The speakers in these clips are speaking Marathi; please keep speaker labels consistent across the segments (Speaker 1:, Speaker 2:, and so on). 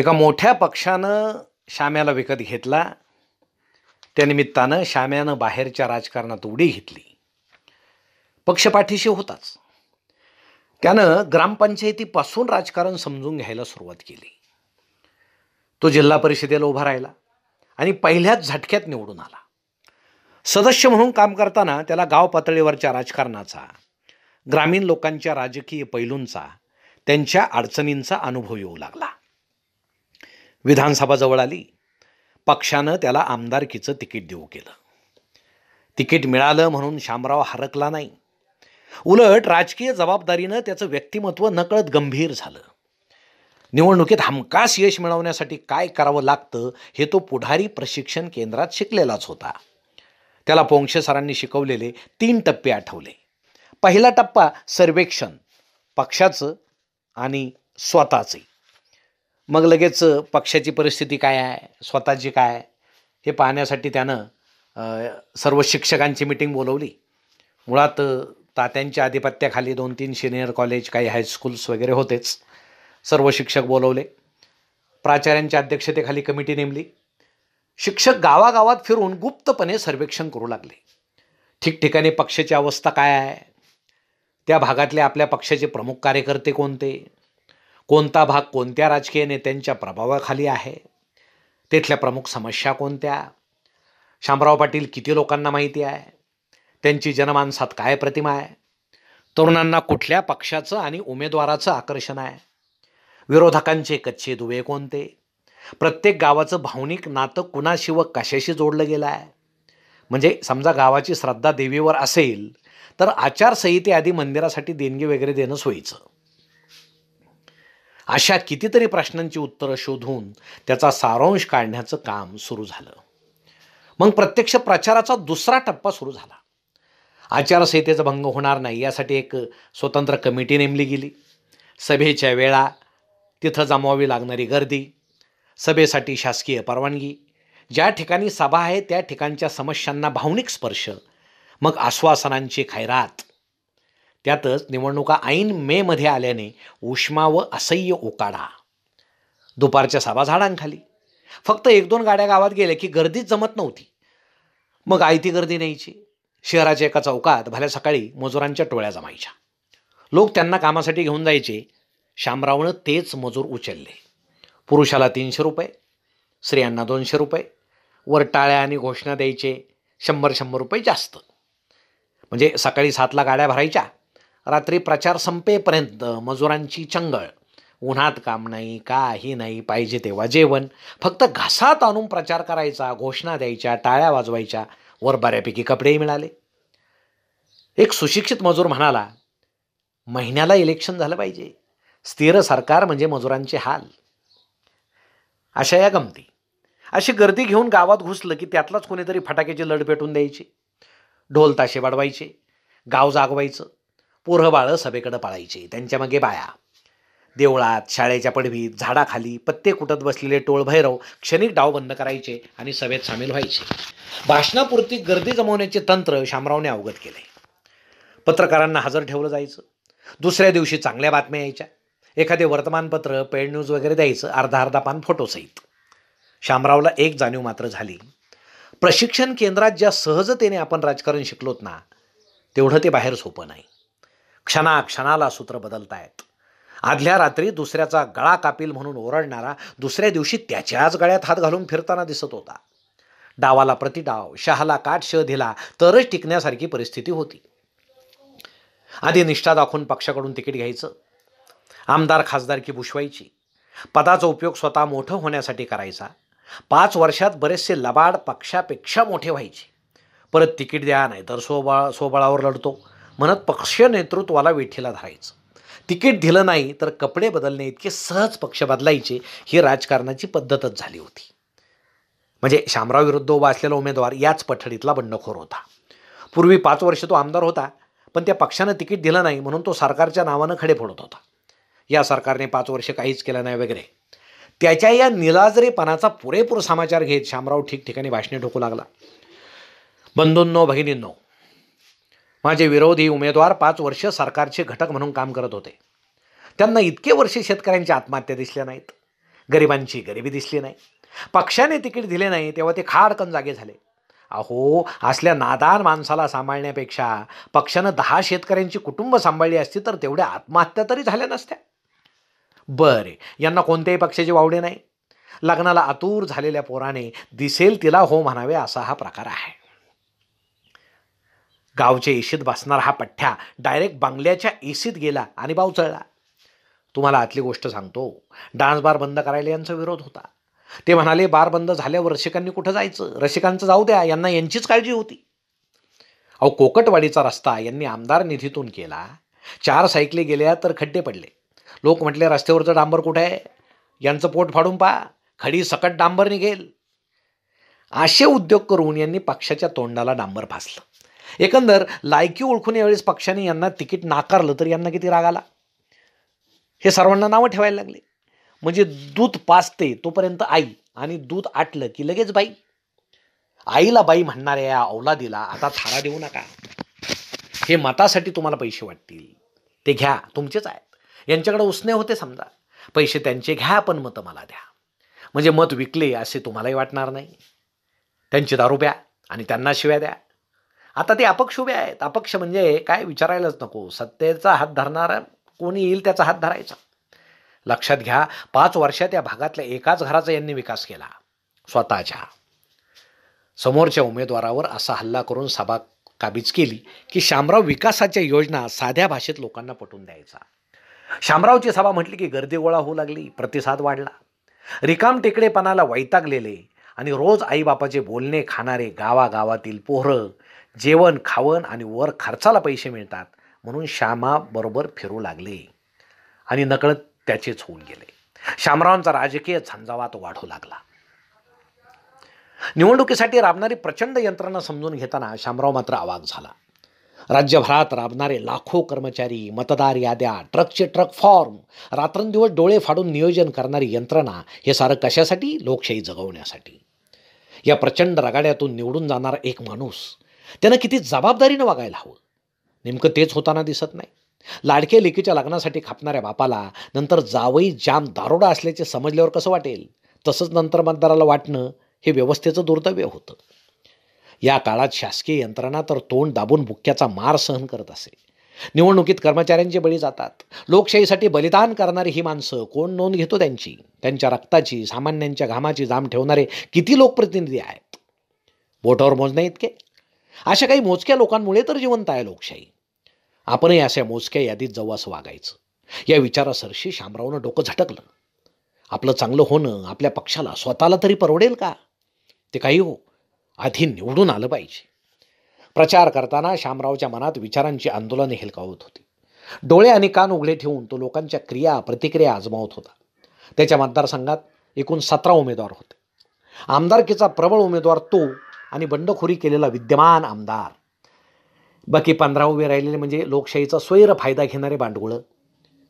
Speaker 1: एका मोठ्या पक्षानं शाम्याला विकत घेतला त्यानिमित्तानं शाम्यानं बाहेरच्या राजकारणात उडी घेतली पक्षपाठीशी होताच त्यानं ग्रामपंचायतीपासून राजकारण समजून घ्यायला सुरुवात केली तो जिल्हा परिषदेला उभा राहिला आणि पहिल्याच झटक्यात निवडून आला सदस्य म्हणून काम करताना त्याला गाव पातळीवरच्या राजकारणाचा ग्रामीण लोकांच्या राजकीय पैलूंचा त्यांच्या अडचणींचा अनुभव येऊ लागला विधानसभाजवळ आली पक्षानं त्याला आमदारकीचं तिकीट देऊ केलं तिकीट मिळालं म्हणून शामराव हरकला नाही उलट राजकीय जबाबदारीनं त्याचं व्यक्तिमत्व नकळत गंभीर झालं निवडणुकीत हमखास यश मिळवण्यासाठी काय करावं लागतं हे तो पुढारी प्रशिक्षण केंद्रात शिकलेलाच होता त्याला पोंक्षे सरांनी शिकवलेले तीन टप्पे आठवले पहिला टप्पा सर्वेक्षण पक्षाचं आणि स्वतःचं मग लगेच पक्षाची परिस्थिती काय आहे स्वतःची काय हे पाहण्यासाठी त्यानं सर्व शिक्षकांची मिटिंग बोलवली मुळात तात्यांच्या आधिपत्याखाली दोन तीन सिनियर कॉलेज काही हायस्कूल्स वगैरे होतेच सर्व शिक्षक बोलवले प्राचार्यांच्या अध्यक्षतेखाली कमिटी नेमली शिक्षक गावागावात फिरून गुप्तपणे सर्वेक्षण करू लागले ठिकठिकाणी पक्षाची अवस्था काय आहे त्या भागातले आपल्या पक्षाचे प्रमुख कार्यकर्ते कोणते कोणता भाग कोणत्या राजकीय नेत्यांच्या प्रभावाखाली आहे तेथल्या प्रमुख समस्या कोणत्या शामराव पाटील किती लोकांना माहिती आहे त्यांची जनमानसात काय प्रतिमा आहे तरुणांना कुठल्या पक्षाचं आणि उमेदवाराचं आकर्षण आहे विरोधकांचे कच्चे दुवे कोणते प्रत्येक गावाचं भावनिक नातं कुणाशी व कशाशी जोडलं गेलं आहे म्हणजे समजा गावाची श्रद्धा देवीवर असेल तर आधी मंदिरासाठी देणगी वगैरे देणं सोयीचं अशा कितीतरी प्रश्नांची उत्तरं शोधून त्याचा सारांश काढण्याचं काम सुरू झालं मग प्रत्यक्ष प्रचाराचा दुसरा टप्पा सुरू झाला आचारसंहितेचा भंग होणार नाही यासाठी एक स्वतंत्र कमिटी नेमली गेली सभेच्या वेळा तिथं जमवावी लागणारी गर्दी सभेसाठी शासकीय परवानगी ज्या ठिकाणी सभा आहे त्या ठिकाणच्या समस्यांना भावनिक स्पर्श मग आश्वासनांची खैरात त्यातच निवडणुका ऐन मेमध्ये आल्याने उष्मा व असह्य उकाडा दुपारच्या साबा झाडांखाली फक्त एक दोन गाड्या गावात गेल्या की गर्दीच जमत नव्हती मग आयती गर्दी न्यायची शहराच्या एका चौकात भल्या सकाळी मजुरांच्या टोळ्या जमायच्या लोक त्यांना कामासाठी घेऊन जायचे शामरावनं तेच मजूर उचलले पुरुषाला तीनशे रुपये स्त्रियांना दोनशे रुपये वर टाळ्या आणि घोषणा द्यायचे शंभर शंभर रुपये जास्त म्हणजे सकाळी सातला गाड्या भरायच्या रात्री प्रचार संपेपर्यंत मजुरांची चंगळ उन्हात काम नाही काही नाही पाहिजे तेव्हा जेवण फक्त घासात आणून प्रचार करायचा घोषणा द्यायच्या टाळ्या वाजवायच्या वर बऱ्यापैकी कपडेही मिळाले एक सुशिक्षित मजूर म्हणाला महिन्याला इलेक्शन झालं पाहिजे स्थिर सरकार म्हणजे मजुरांचे हाल अशा या गमती अशी गर्दी घेऊन गावात घुसलं की त्यातलाच कोणीतरी फटाक्याची लढ पेटून द्यायची ढोल ताशे वाढवायचे गाव जागवायचं पोरं बाळं सभेकडं पाळायचे त्यांच्या मागे बाया देवळात शाळेच्या पडवीत झाडाखाली पत्ते कुटत बसलेले टोळभैरव क्षणिक डाव बंद करायचे आणि सभेत सामील व्हायचे भाषणापुरती गर्दी जमवण्याचे तंत्र शामरावने अवगत केले पत्रकारांना हजर ठेवलं जायचं दुसऱ्या दिवशी चांगल्या बातम्या यायच्या एखादे वर्तमानपत्र पेड न्यूज वगैरे द्यायचं अर्धा अर्धा पान फोटोसहित शामरावला एक जाणीव मात्र झाली प्रशिक्षण केंद्रात ज्या सहजतेने आपण राजकारण शिकलोत ना तेवढं ते बाहेर सोपं नाही क्षणाक्षणाला सूत्र बदलतायत आदल्या रात्री दुसऱ्याचा गळा कापील म्हणून ओरडणारा दुसऱ्या दिवशी त्याच्याच गळ्यात हात घालून फिरताना दिसत होता डावाला प्रतिडाव शहाला काट श दिला तरच टिकण्यासारखी परिस्थिती होती आधी निष्ठा दाखवून पक्षाकडून तिकीट घ्यायचं आमदार खासदारकी भुशवायची पदाचा उपयोग स्वतः मोठं होण्यासाठी करायचा पाच वर्षात बरेचसे लबाड पक्षापेक्षा मोठे व्हायचे परत तिकीट द्या नाही तर सोबा सोबळावर लढतो म्हणत पक्ष नेतृत्वाला विठीला धरायचं तिकीट दिलं नाही तर कपडे बदलणे इतके सहज पक्ष बदलायचे ही राजकारणाची पद्धतच झाली होती म्हणजे शामराव विरुद्ध उभा असलेला उमेदवार याच पठडीतला बंडखोर होता पूर्वी पाच वर्ष तो आमदार होता पण त्या पक्षानं तिकीट दिलं नाही म्हणून तो सरकारच्या नावानं खडे फोडत होता या सरकारने पाच वर्ष काहीच केलं नाही वगैरे त्याच्या या निलाजरेपणाचा पुरेपूर समाचार घेत शामराव ठिकठिकाणी भाषणे ठोकू लागला बंधूंनो भगिनींनो माझे विरोधी उमेदवार पाच वर्ष सरकारचे घटक म्हणून काम करत होते त्यांना इतके वर्षे शेतकऱ्यांच्या आत्महत्या दिसल्या नाहीत गरिबांची गरिबी दिसली नाही पक्षाने तिकीट दिले नाही तेव्हा ते खाडकन जागे झाले अहो असल्या नादान माणसाला सांभाळण्यापेक्षा पक्षानं दहा शेतकऱ्यांची कुटुंब सांभाळली असती तर तेवढ्या आत्महत्या तरी झाल्या नसत्या बरे यांना कोणत्याही पक्षाचे वावडे नाही लग्नाला आतूर झालेल्या पोराने दिसेल तिला हो म्हणावे असा हा प्रकार आहे गावच्या एशीत बसणारा हा पठ्ठ्या डायरेक्ट बंगल्याच्या एसीत गेला आणि बाव तुम्हाला आतली गोष्ट सांगतो डान्स बार बंद करायला यांचा विरोध होता ते म्हणाले बार बंद झाल्यावर रसिकांनी कुठं जायचं रसिकांचं जाऊ द्या यांना यांचीच काळजी होती अहो कोकटवाडीचा रस्ता यांनी आमदार निधीतून केला चार सायकली गेल्या तर खड्डे पडले लोक म्हटले रस्त्यावरचं डांबर कुठे आहे यांचं पोट फाडून पा खडी सकट डांबर निघेल असे उद्योग करून यांनी पक्षाच्या तोंडाला डांबर फासलं एकंदर लायकी ओळखून यावेळेस पक्षाने यांना तिकीट नाकारलं तर यांना किती राग आला हे सर्वांना नावं ठेवायला लागले म्हणजे दूध पाचते तोपर्यंत आई आणि दूध आटलं की लगेच बाई आईला बाई म्हणणाऱ्या या औलादीला आता थारा देऊ नका हे मतासाठी तुम्हाला पैसे वाटतील ते घ्या तुमचेच आहेत यांच्याकडे उसने होते समजा पैसे त्यांचे घ्या पण मत मला द्या म्हणजे मत विकले असे तुम्हालाही वाटणार नाही त्यांची दारू प्या आणि त्यांना शिव्या द्या आता ते अपक्ष उभे आहेत अपक्ष म्हणजे काय विचारायलाच नको सत्तेचा हात धरणारा कोणी येईल त्याचा हात धरायचा लक्षात घ्या पाच वर्षात या भागातल्या एकाच घराचा यांनी विकास केला स्वतःच्या समोरच्या उमेदवारावर असा हल्ला करून सभा काबीज केली की शामराव विकासाच्या योजना साध्या भाषेत लोकांना पटवून द्यायचा शामरावची सभा म्हटली की गर्दी गोळा होऊ लागली प्रतिसाद वाढला रिकाम टेकडेपणाला वैतागलेले आणि रोज आईबापाचे बोलणे खाणारे गावागावातील पोहरं जेवण खावण आणि वर खर्चाला पैसे मिळतात म्हणून श्यामाबरोबर फिरू लागले आणि नकळत त्याचेच होऊन गेले श्यामरावांचा राजकीय झंझावात वाढू लागला निवडणुकीसाठी राबणारी प्रचंड यंत्रणा समजून घेताना श्यामराव मात्र आवाग झाला राज्यभरात राबणारे लाखो कर्मचारी मतदार याद्या ट्रकचे ट्रक फॉर्म रात्रंदिवस डोळे फाडून नियोजन करणारी यंत्रणा हे सारं कशासाठी लोकशाही जगवण्यासाठी या प्रचंड रगाड्यातून निवडून जाणार एक माणूस त्यानं किती जबाबदारीनं वागायला हवं नेमकं तेच होताना दिसत नाही लाडके लेकीच्या लग्नासाठी खापणाऱ्या बापाला नंतर जावई जाम दारोडा असल्याचे समजल्यावर कसं वाटेल तसंच नंतर मतदाराला वाटणं हे व्यवस्थेचं दुर्दैव्य होतं या काळात शासकीय यंत्रणा तर तोंड दाबून बुक्क्याचा मार सहन करत असे निवडणुकीत कर्मचाऱ्यांचे बळी जातात लोकशाहीसाठी बलिदान करणारी ही माणसं कोण नोंद घेतो त्यांची त्यांच्या रक्ताची सामान्यांच्या घामाची जाम ठेवणारे किती लोकप्रतिनिधी आहेत बोटावर मोजणे इतके अशा काही मोजक्या लोकांमुळे तर जिवंत आहे लोकशाही आपणही अशा मोजक्या यादीत जाऊ असं वागायचं या विचारासरशी शामरावनं डोकं झटकलं आपलं चांगलं होणं आपल्या पक्षाला स्वतःला तरी परवडेल का ते काही हो आधी निवडून आलं पाहिजे प्रचार करताना शामरावच्या मनात विचारांची आंदोलने हेलकावत होती डोळे आणि कान उघडे ठेवून तो लोकांच्या क्रिया प्रतिक्रिया आजमावत होता त्याच्या मतदारसंघात एकूण सतरा उमेदवार होते आमदारकीचा प्रबळ उमेदवार तो आणि बंडखोरी केलेला विद्यमान आमदार बाकी पंधरा उभे राहिलेले म्हणजे लोकशाहीचा स्वैर फायदा घेणारे बांडगुळं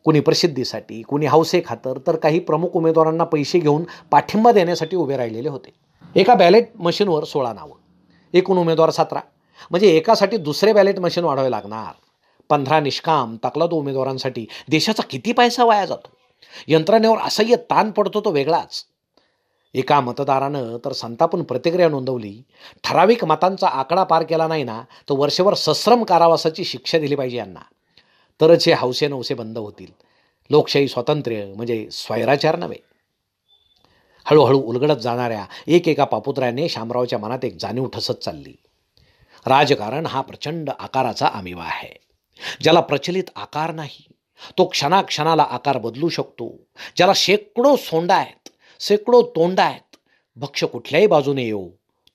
Speaker 1: कुणी प्रसिद्धीसाठी कुणी हौसे खातर तर काही प्रमुख उमेदवारांना पैसे घेऊन पाठिंबा देण्यासाठी उभे राहिलेले होते एका बॅलेट मशीनवर सोळा नावं एकूण उमेदवार सतरा म्हणजे एकासाठी दुसरे बॅलेट मशीन वाढावे लागणार पंधरा निष्काम तो उमेदवारांसाठी देशाचा किती पैसा वाया जातो यंत्रणेवर असह्य ताण पडतो तो वेगळाच एका मतदारानं तर संतापून प्रतिक्रिया नोंदवली ठराविक मतांचा आकडा पार केला नाही ना तर वर्षभर सश्रम कारावासाची शिक्षा दिली पाहिजे यांना तरच हे हौसे नवसे बंद होतील लोकशाही स्वातंत्र्य म्हणजे स्वैराचार नव्हे हळूहळू उलगडत जाणाऱ्या एकेका पापुत्र्याने शामरावच्या मनात एक जाणीव ठसत चालली राजकारण हा प्रचंड आकाराचा आमिवा आहे ज्याला प्रचलित आकार नाही तो क्षणाक्षणाला आकार बदलू शकतो ज्याला शेकडो सोंडा आहेत शेकडो तोंडा आहेत भक्ष कुठल्याही बाजूने येऊ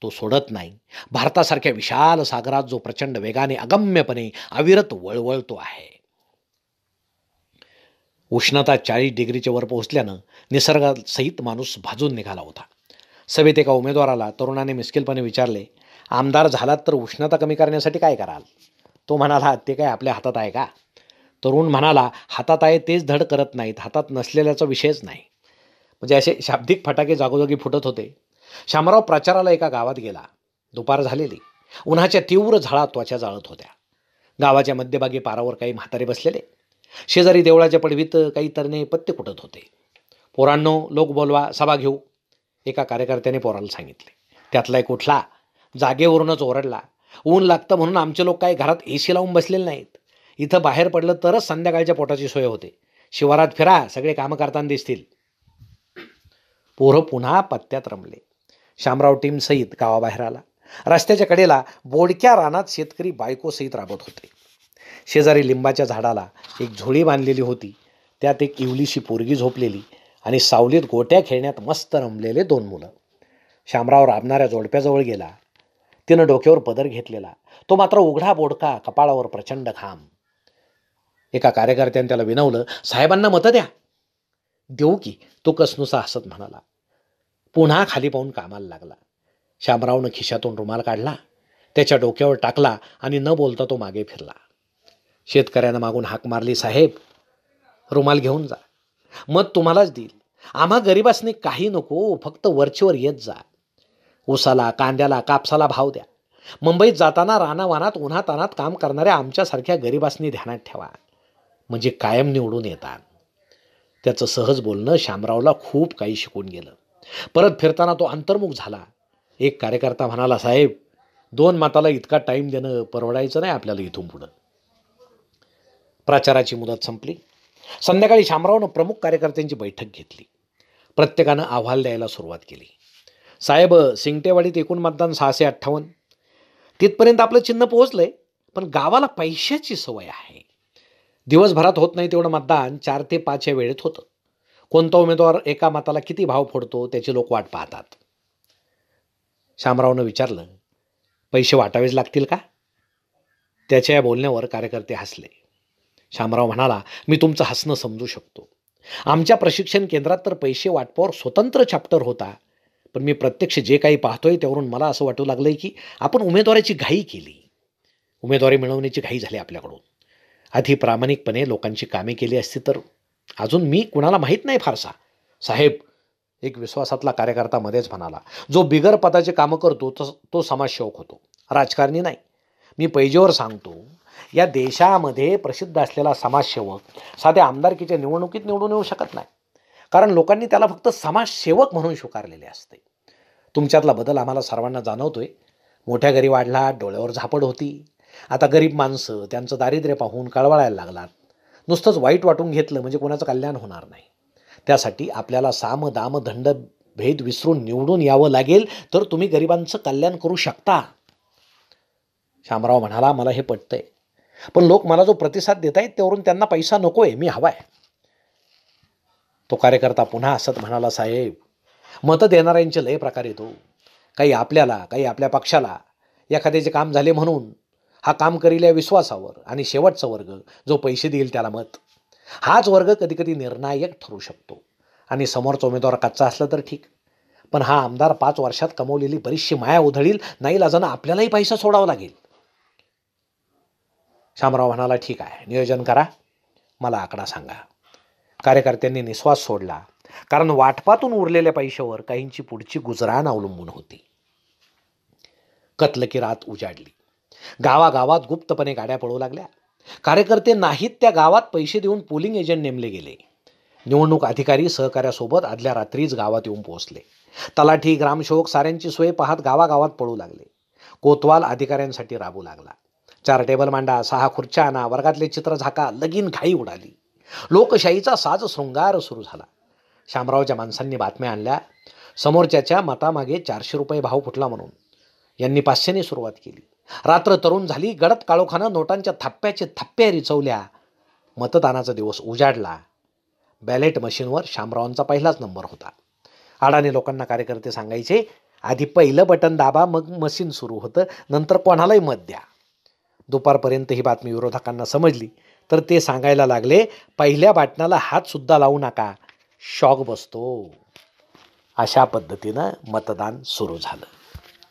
Speaker 1: तो सोडत नाही भारतासारख्या विशाल सागरात जो प्रचंड वेगाने अगम्यपणे अविरत वळवळतो आहे उष्णता चाळीस डिग्रीच्या वर पोहोचल्यानं निसर्गासहित माणूस भाजून निघाला होता सभेत एका उमेदवाराला तरुणाने मिस्किलपणे विचारले आमदार झालात तर उष्णता कमी करण्यासाठी काय कराल तो म्हणाला ते काय आपल्या हातात आहे का तरुण म्हणाला हातात आहे तेच धड करत नाहीत हातात नसलेल्याचा विषयच नाही म्हणजे असे शाब्दिक फटाके जागोजागी फुटत होते शामराव प्रचाराला एका गावात गेला दुपार झालेली उन्हाच्या तीव्र झाळा त्वचा जाळत होत्या गावाच्या मध्यभागी पारावर काही म्हातारे बसलेले शेजारी देवळाच्या पडवीत काही तरणे पत्ते कुटत होते पोरांनो लोक बोलवा सभा घेऊ एका कार्यकर्त्याने पोराला सांगितले त्यातला एक उठला जागेवरूनच ओरडला ऊन लागतं म्हणून आमचे लोक काही घरात ए सी लावून बसलेले नाहीत इथं बाहेर पडलं तरच संध्याकाळच्या पोटाची सोय होते शिवारात फिरा सगळे कामं करताना दिसतील पोरं पुन्हा पत्त्यात रमले शामराव टीम सहित गावाबाहेर आला रस्त्याच्या कडेला बोडक्या रानात शेतकरी बायको सहित राबत होते शेजारी लिंबाच्या झाडाला एक झोळी बांधलेली होती त्यात एक इवलीशी पोरगी झोपलेली आणि सावलीत गोट्या खेळण्यात मस्त रमलेले दोन मुलं शामराव राबणाऱ्या जोडप्याजवळ गेला तिनं डोक्यावर पदर घेतलेला तो मात्र उघडा बोडका कपाळावर प्रचंड घाम एका कार्यकर्त्याने त्याला विनवलं साहेबांना मतं द्या देऊ की तो कसनुसा हसत म्हणाला पुन्हा खाली पाहून कामाला लागला श्यामरावनं खिशातून रुमाल काढला त्याच्या डोक्यावर टाकला आणि न बोलता तो मागे फिरला शेतकऱ्यानं मागून हाक मारली साहेब रुमाल घेऊन जा मत तुम्हालाच देईल आम्हा गरीबासनी काही नको फक्त वरचेवर येत जा ऊसाला कांद्याला कापसाला भाव द्या मुंबईत जाताना रानावानात उन्हातानात काम करणाऱ्या आमच्यासारख्या गरीबासनी ध्यानात ठेवा म्हणजे कायम निवडून येतात त्याचं सहज बोलणं शामरावला खूप काही शिकून गेलं परत फिरताना तो अंतर्मुख झाला एक कार्यकर्ता म्हणाला साहेब दोन माताला इतका टाईम देणं परवडायचं नाही आपल्याला इथून पुढं प्रचाराची मुदत संपली संध्याकाळी शामरावनं प्रमुख कार्यकर्त्यांची बैठक घेतली प्रत्येकानं अहवाल द्यायला सुरुवात केली साहेब सिंगटेवाडीत एकूण मतदान सहाशे अठ्ठावन्न तिथपर्यंत आपलं चिन्ह पोहोचलं आहे पण गावाला पैशाची सवय आहे दिवसभरात होत नाही तेवढं मतदान चार ते पाच या वेळेत होतं कोणता उमेदवार एका मताला किती भाव फोडतो त्याची लोक वाट पाहतात शामरावनं विचारलं पैसे वाटावेच लागतील का त्याच्या या बोलण्यावर कार्यकर्ते हसले शामराव म्हणाला मी तुमचं हसणं समजू शकतो आमच्या प्रशिक्षण केंद्रात तर पैसे वाटपावर स्वतंत्र चॅप्टर होता पण मी प्रत्यक्ष जे काही पाहतोय त्यावरून मला असं वाटू लागलं की आपण उमेदवाराची घाई केली उमेदवारी मिळवण्याची घाई झाली आपल्याकडून आधी प्रामाणिकपणे लोकांची कामे केली असती तर अजून मी कुणाला माहीत नाही फारसा साहेब एक विश्वासातला कार्यकर्ता मध्येच म्हणाला जो बिगर पदाचे कामं करतो तो, तो समाजसेवक होतो राजकारणी नाही मी पैजेवर सांगतो या देशामध्ये प्रसिद्ध असलेला समाजसेवक साध्या आमदारकीच्या निवडणुकीत निवडून येऊ शकत नाही कारण लोकांनी त्याला फक्त समाजसेवक म्हणून स्वीकारलेले असते तुमच्यातला बदल आम्हाला सर्वांना जाणवतोय मोठ्या घरी वाढला डोळ्यावर झापड होती आता गरीब माणसं त्यांचं दारिद्र्य पाहून कळवळायला लागलात नुसतंच वाईट वाटून घेतलं म्हणजे कोणाचं कल्याण होणार नाही त्यासाठी आपल्याला साम दाम दंड भेद विसरून निवडून यावं लागेल तर तुम्ही गरिबांचं कल्याण करू शकता शामराव म्हणाला मला हे पटतंय पण लोक मला जो प्रतिसाद देत आहेत त्यावरून त्यांना पैसा नको आहे मी हवा आहे तो कार्यकर्ता पुन्हा असत म्हणाला साहेब मतं देणाऱ्यांचे लय प्रकार येतो काही आपल्याला काही आपल्या पक्षाला एखाद्याचे काम झाले म्हणून हा काम करिल्या विश्वासावर आणि शेवटचा वर्ग जो पैसे देईल त्याला मत हाच वर्ग कधीकधी निर्णायक ठरू शकतो आणि समोरचा उमेदवार कच्चा असला तर ठीक पण हा आमदार पाच वर्षात कमवलेली बरीचशी माया उधळील नाही लाजानं आपल्यालाही पैसा सोडावा लागेल शामराव म्हणाला ठीक आहे नियोजन करा मला आकडा सांगा कार्यकर्त्यांनी निश्वास सोडला कारण वाटपातून उरलेल्या पैशावर काहींची पुढची गुजराण अवलंबून होती कत्ल की रात उजाडली गावागावात गुप्तपणे गाड्या पळू लागल्या कार्यकर्ते नाहीत त्या गावात पैसे देऊन पोलिंग एजंट नेमले गेले निवडणूक अधिकारी सहकार्यासोबत आदल्या रात्रीच गावात येऊन पोहोचले तलाठी ग्रामसेवक साऱ्यांची सोय पाहत गावागावात पळू लागले कोतवाल अधिकाऱ्यांसाठी राबू लागला चार टेबल मांडा सहा खुर्च्या आणा वर्गातले चित्र झाका लगीन घाई उडाली लोकशाहीचा साज शृंगार सुरू झाला शामरावच्या माणसांनी बातम्या आणल्या समोरच्याच्या मतामागे चारशे रुपये भाव फुटला म्हणून यांनी पाचशेने सुरुवात केली रात्र तरुण झाली गडद काळोखानं नोटांच्या थप्प्याचे थप्प्या रिचवल्या मतदानाचा दिवस उजाडला बॅलेट मशीनवर शामरावांचा पहिलाच नंबर होता आडाने लोकांना कार्यकर्ते सांगायचे आधी पहिलं बटन दाबा मग मशीन सुरू होतं नंतर कोणालाही मत द्या दुपारपर्यंत ही बातमी विरोधकांना समजली तर ते सांगायला लागले पहिल्या हात हातसुद्धा लावू नका शॉक बसतो अशा पद्धतीनं मतदान सुरू झालं